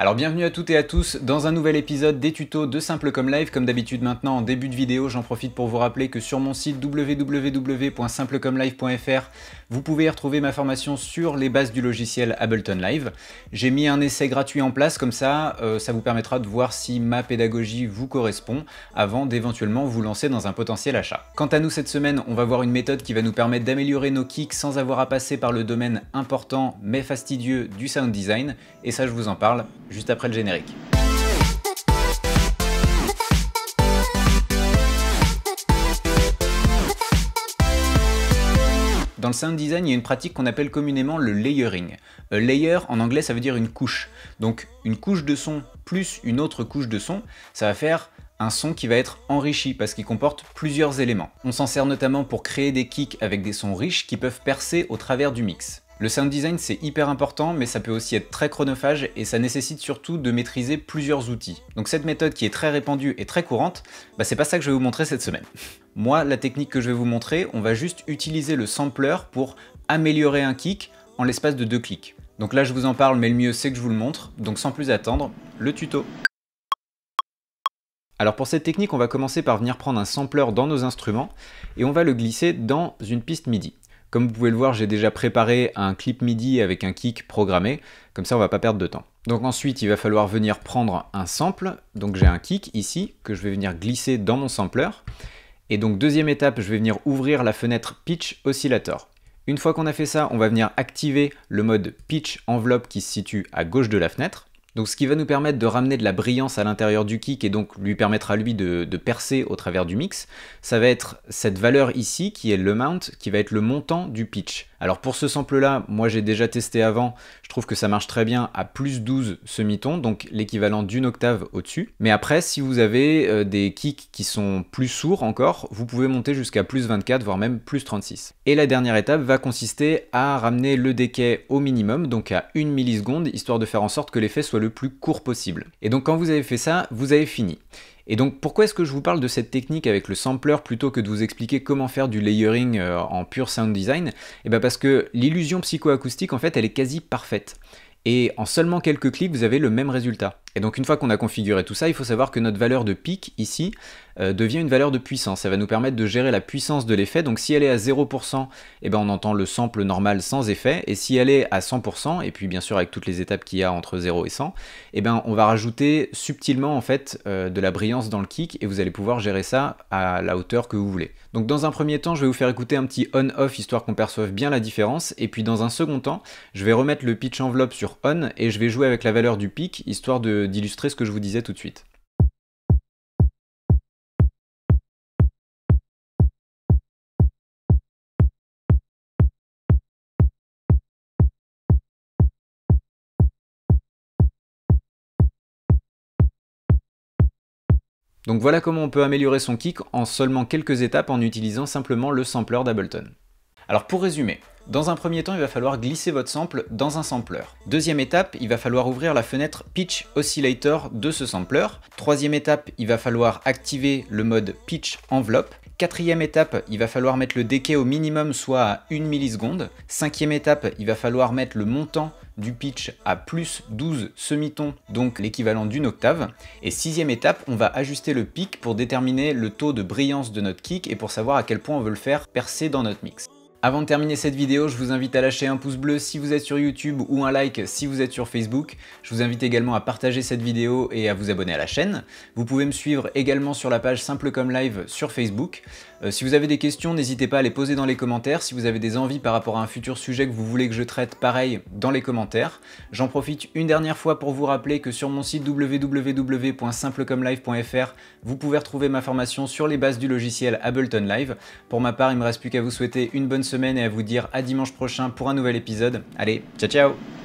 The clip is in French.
Alors bienvenue à toutes et à tous dans un nouvel épisode des tutos de Simple comme Live. Comme d'habitude maintenant en début de vidéo, j'en profite pour vous rappeler que sur mon site www.simplecomlive.fr, vous pouvez y retrouver ma formation sur les bases du logiciel Ableton Live. J'ai mis un essai gratuit en place, comme ça, euh, ça vous permettra de voir si ma pédagogie vous correspond avant d'éventuellement vous lancer dans un potentiel achat. Quant à nous cette semaine, on va voir une méthode qui va nous permettre d'améliorer nos kicks sans avoir à passer par le domaine important mais fastidieux du sound design, et ça je vous en parle juste après le générique. Dans le sound design, il y a une pratique qu'on appelle communément le layering. A euh, layer, en anglais, ça veut dire une couche. Donc une couche de son plus une autre couche de son, ça va faire un son qui va être enrichi parce qu'il comporte plusieurs éléments. On s'en sert notamment pour créer des kicks avec des sons riches qui peuvent percer au travers du mix. Le sound design c'est hyper important mais ça peut aussi être très chronophage et ça nécessite surtout de maîtriser plusieurs outils. Donc cette méthode qui est très répandue et très courante, bah, c'est pas ça que je vais vous montrer cette semaine. Moi la technique que je vais vous montrer, on va juste utiliser le sampler pour améliorer un kick en l'espace de deux clics. Donc là je vous en parle mais le mieux c'est que je vous le montre, donc sans plus attendre, le tuto. Alors pour cette technique, on va commencer par venir prendre un sampler dans nos instruments et on va le glisser dans une piste MIDI. Comme vous pouvez le voir, j'ai déjà préparé un clip MIDI avec un kick programmé, comme ça on va pas perdre de temps. Donc ensuite, il va falloir venir prendre un sample, donc j'ai un kick ici, que je vais venir glisser dans mon sampler. Et donc deuxième étape, je vais venir ouvrir la fenêtre Pitch Oscillator. Une fois qu'on a fait ça, on va venir activer le mode Pitch Enveloppe qui se situe à gauche de la fenêtre. Donc ce qui va nous permettre de ramener de la brillance à l'intérieur du kick et donc lui permettre à lui de, percer au travers du mix, ça va être cette valeur ici qui est le mount, qui va être le montant du pitch. Alors pour ce sample-là, moi j'ai déjà testé avant, je trouve que ça marche très bien à plus 12 ton donc l'équivalent d'une octave au-dessus. Mais après, si vous avez euh, des kicks qui sont plus sourds encore, vous pouvez monter jusqu'à plus 24, voire même plus 36. Et la dernière étape va consister à ramener le decay au minimum, donc à 1 milliseconde, histoire de faire en sorte que l'effet soit le plus court possible. Et donc quand vous avez fait ça, vous avez fini. Et donc pourquoi est-ce que je vous parle de cette technique avec le sampler plutôt que de vous expliquer comment faire du layering euh, en pur sound design et eh bien parce que l'illusion psychoacoustique en fait elle est quasi parfaite et en seulement quelques clics, vous avez le même résultat. Et donc une fois qu'on a configuré tout ça, il faut savoir que notre valeur de pic ici euh, devient une valeur de puissance. Ça va nous permettre de gérer la puissance de l'effet. Donc si elle est à 0%, eh ben, on entend le sample normal sans effet. Et si elle est à 100%, et puis bien sûr avec toutes les étapes qu'il y a entre 0 et 100, eh ben, on va rajouter subtilement en fait euh, de la brillance dans le kick et vous allez pouvoir gérer ça à la hauteur que vous voulez. Donc dans un premier temps, je vais vous faire écouter un petit on-off histoire qu'on perçoive bien la différence. Et puis dans un second temps, je vais remettre le pitch enveloppe sur on et je vais jouer avec la valeur du pic histoire d'illustrer ce que je vous disais tout de suite. Donc voilà comment on peut améliorer son kick en seulement quelques étapes en utilisant simplement le sampler d'Ableton. Alors pour résumer, dans un premier temps, il va falloir glisser votre sample dans un sampler. Deuxième étape, il va falloir ouvrir la fenêtre Pitch Oscillator de ce sampler. Troisième étape, il va falloir activer le mode Pitch Enveloppe. Quatrième étape, il va falloir mettre le decay au minimum, soit à 1 milliseconde. Cinquième étape, il va falloir mettre le montant du pitch à plus 12 semi-tons, donc l'équivalent d'une octave. Et sixième étape, on va ajuster le pic pour déterminer le taux de brillance de notre kick et pour savoir à quel point on veut le faire percer dans notre mix. Avant de terminer cette vidéo, je vous invite à lâcher un pouce bleu si vous êtes sur YouTube ou un like si vous êtes sur Facebook. Je vous invite également à partager cette vidéo et à vous abonner à la chaîne. Vous pouvez me suivre également sur la page Simple Comme Live sur Facebook. Euh, si vous avez des questions, n'hésitez pas à les poser dans les commentaires. Si vous avez des envies par rapport à un futur sujet que vous voulez que je traite, pareil, dans les commentaires. J'en profite une dernière fois pour vous rappeler que sur mon site www.simplecomlive.fr, vous pouvez retrouver ma formation sur les bases du logiciel Ableton Live. Pour ma part, il ne me reste plus qu'à vous souhaiter une bonne semaine et à vous dire à dimanche prochain pour un nouvel épisode. Allez, ciao ciao